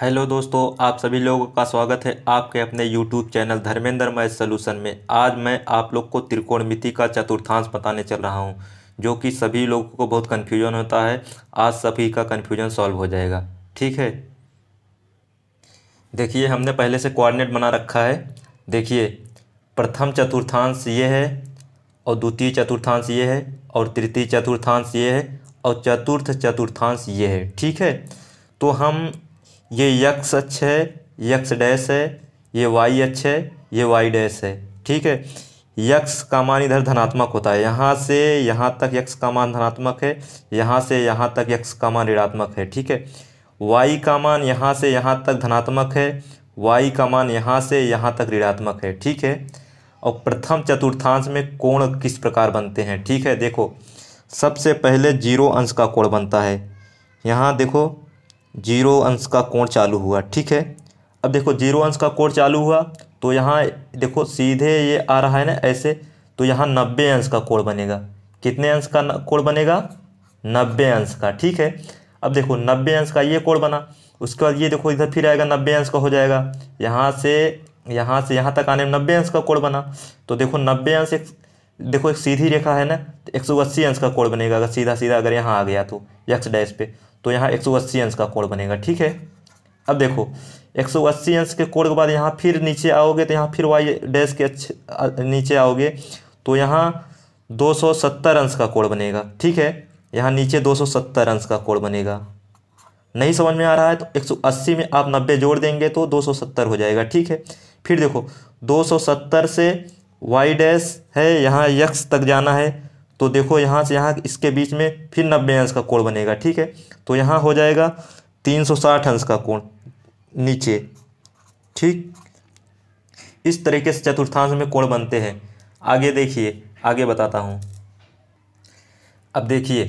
hello दोस्तों आप सभी लोगों का स्वागत है आपके अपने YouTube channel Dharmendra my solution में आज मैं आप लोग को त्रिकोणमिति का चतुर्थांश बताने चल रहा हूं जो कि सभी लोगों को बहुत कन्फ्यूजन होता है आज सभी का कन्फ्यूजन सॉल्व हो जाएगा ठीक है देखिए हमने पहले से कोऑर्डिनेट बना रखा है देखिए प्रथम चतुर्थांश ये है और द्वितीय चतुर्थांश ये है और तृतीय चतुर्थांश ये है और चतुर्थ चतुर्थांश ये है ठीक है तो हम ये यक्स अच्छ है यक्स डैश है ये वाई अच्छ है ये वाई डैश है ठीक है यक्स का मान इधर धनात्मक होता है यहाँ से यहाँ तक यक्स का मान धनात्मक है यहाँ से यहाँ तक यक्स का मान ऋणात्मक है ठीक है वाई का मान यहाँ से यहाँ तक धनात्मक है वाई का मान यहाँ से यहाँ तक ऋणात्मक है ठीक है और प्रथम चतुर्थांश में कोण किस प्रकार बनते हैं ठीक है देखो सबसे पहले जीरो अंश का कोण बनता है यहाँ देखो जीरो अंश का कोण चालू हुआ ठीक है अब देखो जीरो अंश का कोण चालू हुआ तो यहाँ देखो सीधे ये आ रहा है ना ऐसे तो यहाँ नब्बे अंश का कोण बनेगा कितने अंश का कोण बनेगा नब्बे अंश का ठीक है अब देखो नब्बे अंश का ये कोण बना उसके बाद ये देखो इधर फिर आएगा नब्बे अंश का हो जाएगा यहाँ से यहाँ से यहाँ तक आने में नब्बे अंश का कोण बना तो देखो नब्बे अंश एक देखो एक सीधी रेखा है ना तो एक सौ अस्सी अंश का कोण बनेगा अगर सीधा सीधा अगर यहाँ आ गया तो यक्स डैश पे तो यहाँ एक सौ अस्सी अंश का कोड बनेगा ठीक है अब देखो एक सौ अस्सी अंश के कोड के बाद यहाँ फिर नीचे आओगे तो यहाँ फिर वाई डैश के अच्छे नीचे आओगे तो यहाँ दो सौ सत्तर अंश का कोड बनेगा ठीक है यहाँ नीचे दो सौ सत्तर अंश का कोड बनेगा नहीं समझ में आ रहा है तो एक सौ अस्सी में आप नब्बे जोड़ देंगे तो दो सौ सत्तर हो जाएगा ठीक है फिर देखो दो सौ सत्तर से वाई डैश है यहाँ यक्स तक जाना है तो देखो यहाँ से यहाँ इसके बीच में फिर नब्बे अंश का कोड बनेगा ठीक है तो यहाँ हो जाएगा तीन सौ साठ अंश का कोण नीचे ठीक इस तरीके से चतुर्थांश में कोण बनते हैं आगे देखिए आगे बताता हूँ अब देखिए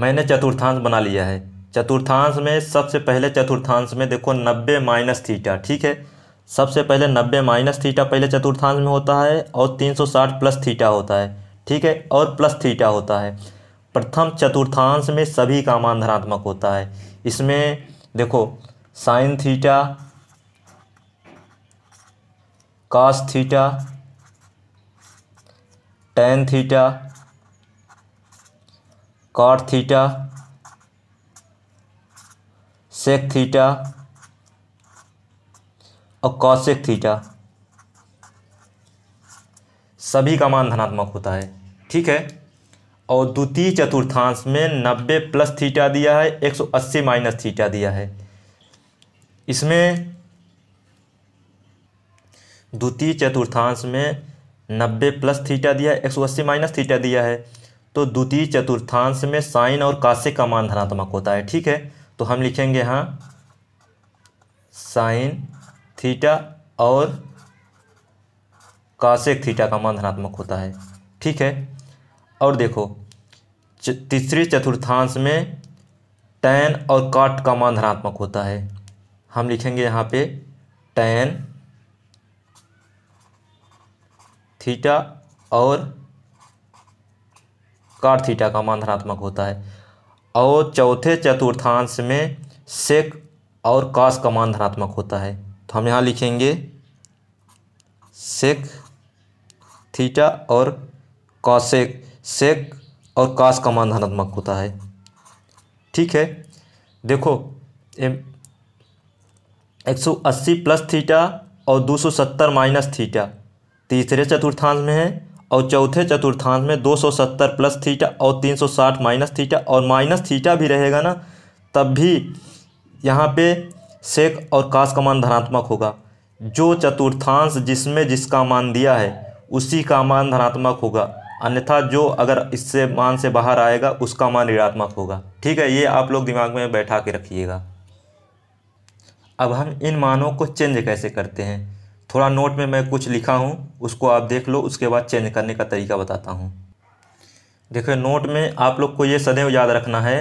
मैंने चतुर्थांश बना लिया है चतुर्थांश में सबसे पहले चतुर्थांश में देखो नब्बे माइनस थीटा ठीक है सबसे पहले नब्बे माइनस थीटा पहले चतुर्थांश में होता है और तीन सौ साठ प्लस थीटा होता है ठीक है और प्लस थीटा होता है प्रथम चतुर्थांश में सभी का मान धनात्मक होता है इसमें देखो sine theta cos theta tan theta cot theta sec theta और कॉसेक थीटा सभी का मान धनात्मक होता है ठीक है और द्वितीय चतुर्थांश में नब्बे प्लस थीटा दिया है एक सौ अस्सी माइनस थीटा दिया है इसमें द्वितीय चतुर्थांश में नब्बे प्लस थीटा दिया है एक सौ अस्सी माइनस थीटा दिया है तो द्वितीय चतुर्थांश में साइन और कासे का मान धनात्मक होता है ठीक है तो हम लिखेंगे यहाँ साइन थीटा और कासेक थीटा का मान धनात्मक होता है ठीक है और देखो तीसरे चतुर्थांश में टैन और काट का मान धनात्मक होता है हम लिखेंगे यहाँ पे टैन थीटा और काट थीटा का मान धनात्मक होता है और चौथे चतुर्थांश में सेक और कास का मान धनात्मक होता है तो हम यहाँ लिखेंगे सेक थीटा और कॉसेक सेक और कास का मान धनात्मक होता है ठीक है देखो एम अस्सी प्लस थीटा और 270 माइनस थीटा तीसरे चतुर्थांश में है और चौथे चतुर्थांश में 270 प्लस थीटा और 360 माइनस थीटा और माइनस थीटा भी रहेगा ना तब भी यहाँ पे सेक और कास का मान धनात्मक होगा जो चतुर्थांश जिसमें जिसका मान दिया है उसी का मान धनात्मक होगा अन्यथा जो अगर इससे मान से बाहर आएगा उसका मान ऋणात्मक होगा ठीक है ये आप लोग दिमाग में बैठा के रखिएगा अब हम इन मानों को चेंज कैसे करते हैं थोड़ा नोट में मैं कुछ लिखा हूँ उसको आप देख लो उसके बाद चेंज करने का तरीका बताता हूँ देखो नोट में आप लोग को ये सदैव याद रखना है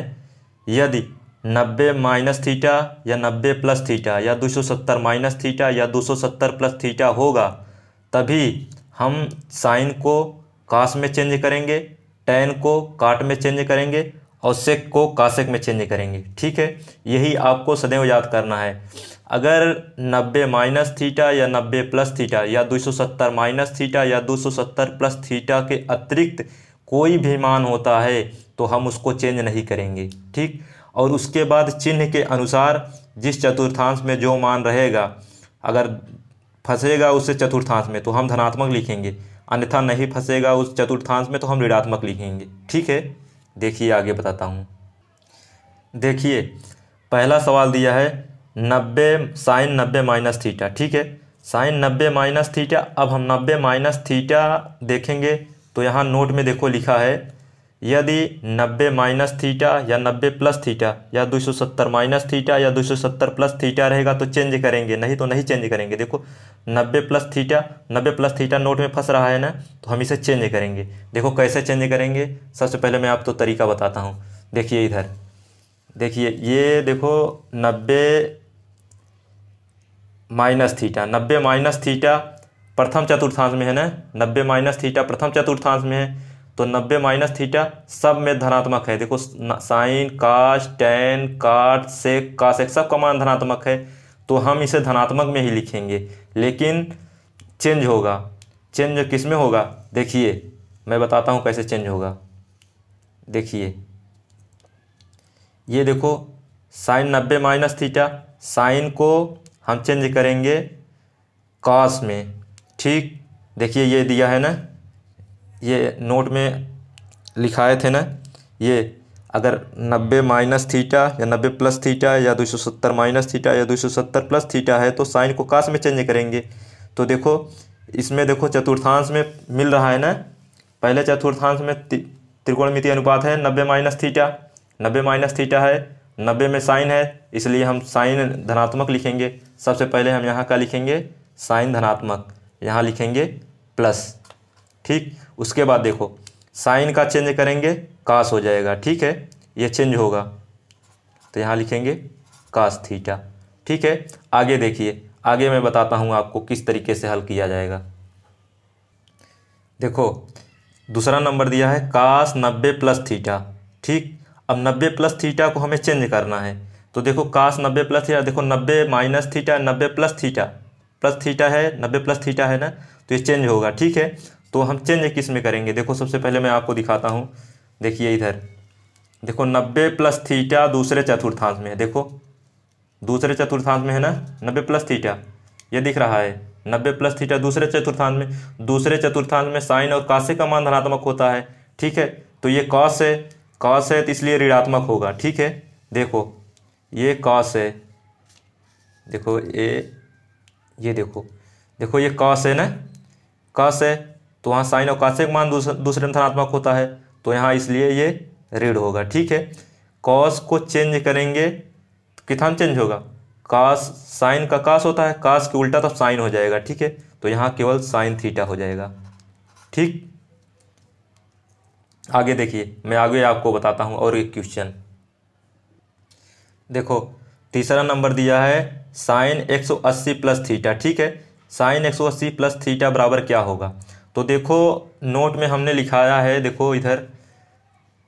यदि नब्बे माइनस थीटा या नब्बे प्लस थीटा या दो सौ सत्तर माइनस थीटा या दो सौ सत्तर प्लस थीटा होगा तभी हम साइन को कास में चेंज करेंगे टेन को काट में चेंज करेंगे और सेक को कासेक में चेंज करेंगे ठीक है यही आपको सदैव याद करना है अगर 90 माइनस थीटा या 90 प्लस थीटा या 270 माइनस थीटा या 270 प्लस थीटा के अतिरिक्त कोई भी मान होता है तो हम उसको चेंज नहीं करेंगे ठीक और उसके बाद चिन्ह के अनुसार जिस चतुर्थांश में जो मान रहेगा अगर फंसेगा उससे चतुर्थांश में तो हम धनात्मक लिखेंगे अन्यथा नहीं फंसेगा उस चतुर्थांश में तो हम ऋणात्मक लिखेंगे ठीक है देखिए आगे बताता हूँ देखिए पहला सवाल दिया है नब्बे साइन नब्बे माइनस थीटा ठीक है साइन नब्बे माइनस थीटा अब हम नब्बे माइनस थीटा देखेंगे तो यहाँ नोट में देखो लिखा है यदि 90 माइनस थीटा या 90 प्लस थीटा या 270 माइनस थीटा या 270 प्लस थीटा रहेगा तो चेंज करेंगे नहीं तो नहीं चेंज करेंगे देखो 90 plus theta 90 plus theta note में फंस रहा है ना तो हम इसे चेंज करेंगे देखो कैसे चेंज करेंगे सबसे पहले मैं आपको तो तरीका बताता हूँ देखिए इधर देखिए ये देखो नब्बे माइनस थीटा नब्बे माइनस थीटा प्रथम चतुर्थांश में है ना नब्बे माइनस थीटा प्रथम चतुर्थांश में है तो 90 माइनस थीटा सब में धनात्मक है देखो साइन काश टेन काट सेक काश एक सब का मान धनात्मक है तो हम इसे धनात्मक में ही लिखेंगे लेकिन चेंज होगा चेंज किस में होगा देखिए मैं बताता हूँ कैसे चेंज होगा देखिए ये देखो साइन नब्बे माइनस थीटा साइन को हम चेंज करेंगे कास में ठीक देखिए ये दिया है ना ये नोट में लिखाए थे ना ये अगर 90 माइनस थीटा या 90 प्लस थीटा या 270 माइनस थीटा या 270 प्लस थीटा है तो साइन को काश में चेंज करेंगे तो देखो इसमें देखो चतुर्थांश में मिल रहा है ना पहले चतुर्थांश में मिति अनुपात है नब्बे माइनस थीटा नब्बे माइनस थीटा है नब्बे में साइन है इसलिए हम साइन धनात्मक लिखेंगे सबसे पहले हम यहाँ का लिखेंगे साइन धनात्मक यहाँ लिखेंगे प्लस ठीक उसके बाद देखो साइन का चेंज करेंगे कास हो जाएगा ठीक है ये चेंज होगा तो यहाँ लिखेंगे कास थीटा ठीक है आगे देखिए आगे मैं बताता हूँ आपको किस तरीके से हल किया जाएगा देखो दूसरा नंबर दिया है कास नब्बे प्लस थीटा ठीक अब नब्बे प्लस थीटा को हमें चेंज करना है तो देखो कास नब्बे प्लस थीटा देखो नब्बे माइनस थीटा नब्बे प्लस थीटा प्लस थीटा है नब्बे प्लस थीटा है ना तो ये चेंज होगा ठीक है तो हम चेंज किस में करेंगे देखो सबसे पहले मैं आपको दिखाता हूँ देखिए इधर देखो नब्बे प्लस थीटा दूसरे चतुर्थांश में है देखो दूसरे चतुर्थांश में है ना नब्बे प्लस थीटा ये दिख रहा है नब्बे प्लस थीटा दूसरे चतुर्थांश में दूसरे चतुर्थांश में साइन और कासे का मान धनात्मक होता है ठीक है तो ये कॉस है कॉस है तो इसलिए ऋणात्मक होगा ठीक है देखो ये कॉस है देखो ये ये देखो देखो ये कॉस है ना कॉस है तो वहाँ साइन और कासे का मान दूसरे में धनात्मक होता है तो यहाँ इसलिए ये ऋण होगा ठीक है कॉस को चेंज करेंगे तो कितना चेंज होगा कास साइन का कास होता है कास के उल्टा तब साइन हो जाएगा ठीक है तो यहाँ केवल साइन थीटा हो जाएगा ठीक आगे देखिए मैं आगे आपको बताता हूँ और एक क्वेश्चन देखो तीसरा नंबर दिया है साइन 180 प्लस थीटा ठीक है साइन 180 प्लस थीटा बराबर क्या होगा तो देखो नोट में हमने लिखाया है देखो इधर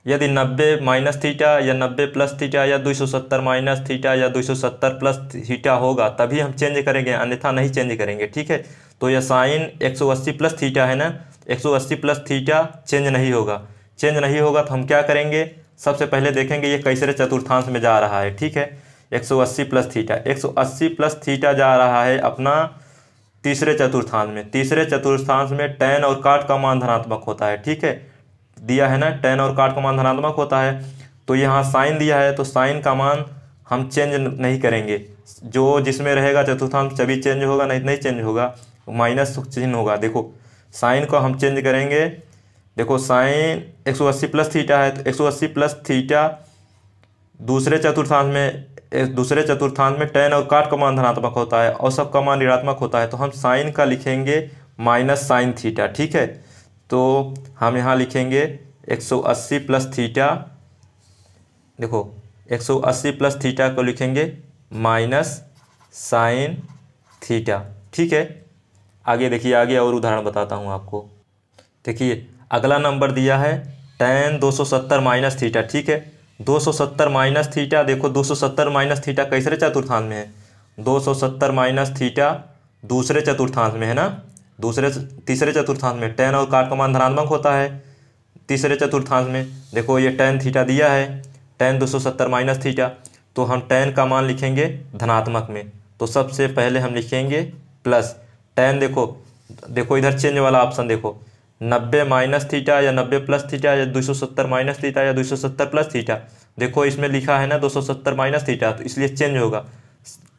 यदि 90 माइनस थीटा या 90 प्लस थीटा या 270 माइनस थीटा या 270 प्लस थीटा होगा तभी हम चेंज करेंगे अन्यथा नहीं चेंज करेंगे ठीक है तो यह साइन 180 प्लस थीटा है ना 180 प्लस थीटा चेंज नहीं होगा चेंज नहीं होगा तो हम क्या करेंगे सबसे पहले देखेंगे ये कैसरे चतुर्थांश में जा रहा है ठीक है 180 प्लस थीटा 180 प्लस थीटा जा रहा है अपना तीसरे चतुर्थांश में तीसरे चतुर्थांश में टेन और काट का मान धनात्मक होता है ठीक है दिया है ना टेन और काट का मान धनात्मक होता है तो यहाँ साइन दिया है तो साइन का मान हम चेंज नहीं करेंगे जो जिसमें रहेगा चतुर्थांश सभी चेंज होगा नहीं नहीं चेंज होगा माइनस चिन्ह होगा देखो साइन को हम चेंज करेंगे देखो साइन 180 प्लस थीटा है तो 180 प्लस थीटा दूसरे चतुर्थांश में दूसरे चतुर्थांश में टेन और काट का मान धनात्मक होता है और सब का मान ऋणात्मक होता है तो हम साइन का लिखेंगे माइनस साइन थीटा ठीक है तो हम यहाँ लिखेंगे 180 प्लस थीटा देखो 180 प्लस थीटा को लिखेंगे माइनस साइन थीटा ठीक है आगे देखिए आगे और उदाहरण बताता हूँ आपको देखिए अगला नंबर दिया है टेन 270 माइनस थीटा ठीक है 270 माइनस थीटा देखो 270 माइनस थीटा कैसरे चतुर्थांश में है 270 माइनस थीटा दूसरे चतुर्थांश में है ना दूसरे तीसरे चतुर्थांश में टेन और काट का मान धनात्मक होता है तीसरे चतुर्थांश में देखो ये टेन थीटा दिया है टेन दो सौ सत्तर माइनस थीटा तो हम टेन का मान लिखेंगे धनात्मक में तो सबसे पहले हम लिखेंगे प्लस टेन देखो देखो इधर चेंज वाला ऑप्शन देखो नब्बे माइनस थीटा या नब्बे प्लस थीटा या दो सौ सत्तर माइनस थीटा या दो सौ सत्तर प्लस थीटा देखो इसमें लिखा है ना दो सौ सत्तर माइनस थीटा तो इसलिए चेंज होगा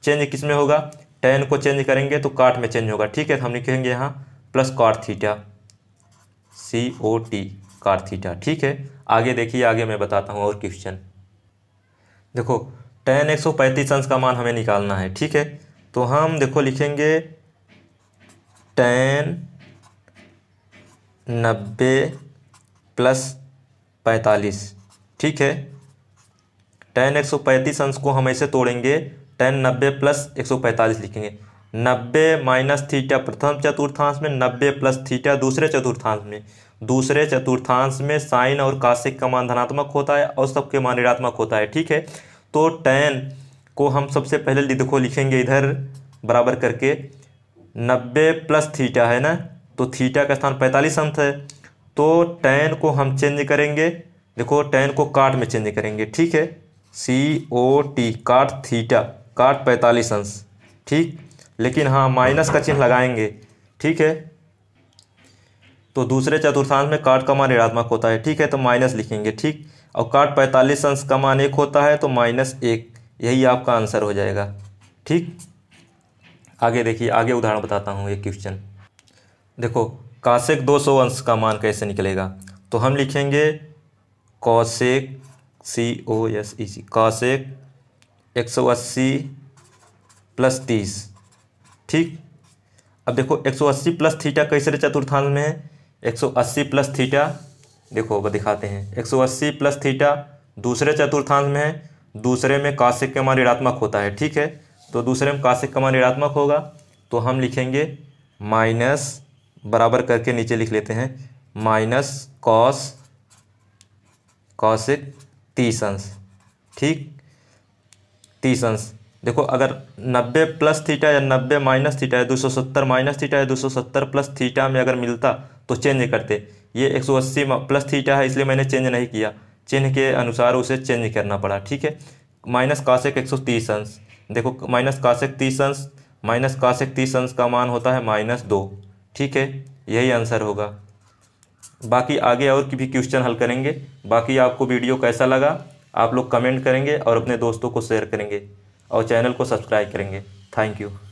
चेंज किस में होगा टेन को चेंज करेंगे तो काट में चेंज होगा ठीक है तो हम लिखेंगे यहाँ plus cot theta C O T cot theta ठीक है आगे देखिए आगे मैं बताता हूँ और क्वेश्चन देखो टेन एक सौ पैंतीस अंश का मान हमें निकालना है ठीक है तो हम देखो लिखेंगे टेन नब्बे प्लस पैंतालीस ठीक है टेन एक सौ पैंतीस अंश को हम ऐसे तोड़ेंगे टेन नब्बे प्लस एक सौ पैंतालीस लिखेंगे नब्बे माइनस थीटा प्रथम चतुर्थांश में नब्बे प्लस थीटा दूसरे चतुर्थांश में दूसरे चतुर्थांश में साइन और कासिक का मान धनात्मक होता है और सबके मान ऋणात्मक होता है ठीक है तो टेन को हम सबसे पहले देखो लिखेंगे इधर बराबर करके नब्बे प्लस थीटा है ना तो थीटा का स्थान पैंतालीस अंश है तो टेन को हम चेंज करेंगे देखो टेन को काट में चेंज करेंगे ठीक है सी ओ टी काट थीटा काट पैंतालीस अंश ठीक लेकिन हाँ माइनस का चिन्ह लगाएंगे ठीक है तो दूसरे चतुर्थांश में काट का मान ऋणात्मक होता है ठीक है तो माइनस लिखेंगे ठीक और काट पैंतालीस अंश का मान एक होता है तो माइनस एक यही आपका आंसर हो जाएगा ठीक आगे देखिए आगे उदाहरण बताता हूँ एक क्वेश्चन देखो कासेक दो सौ अंश का मान कैसे निकलेगा तो हम लिखेंगे cosec C O S E C cosec एक सौ अस्सी प्लस तीस ठीक अब देखो एक सौ अस्सी प्लस थीटा कैसे चतुर्थांश में है एक सौ अस्सी प्लस थीटा देखो वो दिखाते हैं एक सौ अस्सी प्लस थीटा दूसरे चतुर्थांश में है दूसरे में कासिक का मान ऋणात्मक होता है ठीक है तो दूसरे में कासिक का मान ऋणात्मक होगा तो हम लिखेंगे माइनस बराबर करके नीचे लिख लेते हैं माइनस कॉस कॉसिक तीस अंश ठीक तीस अंश देखो अगर 90 प्लस थीटा या 90 माइनस थीटा है 270 माइनस थीटा है 270 प्लस थीटा में अगर मिलता तो चेंज करते ये 180 प्लस थीटा है इसलिए मैंने चेंज नहीं किया चिन्ह के अनुसार उसे चेंज करना पड़ा ठीक है माइनस काशिक एक सौ तीस अंश देखो माइनस काशिक तीस अंश माइनस काशिक तीस अंश का मान होता है माइनस दो ठीक है यही आंसर होगा बाकी आगे और भी क्वेश्चन हल करेंगे बाकी आपको वीडियो कैसा लगा आप लोग कमेंट करेंगे और अपने दोस्तों को शेयर करेंगे और चैनल को सब्सक्राइब करेंगे थैंक यू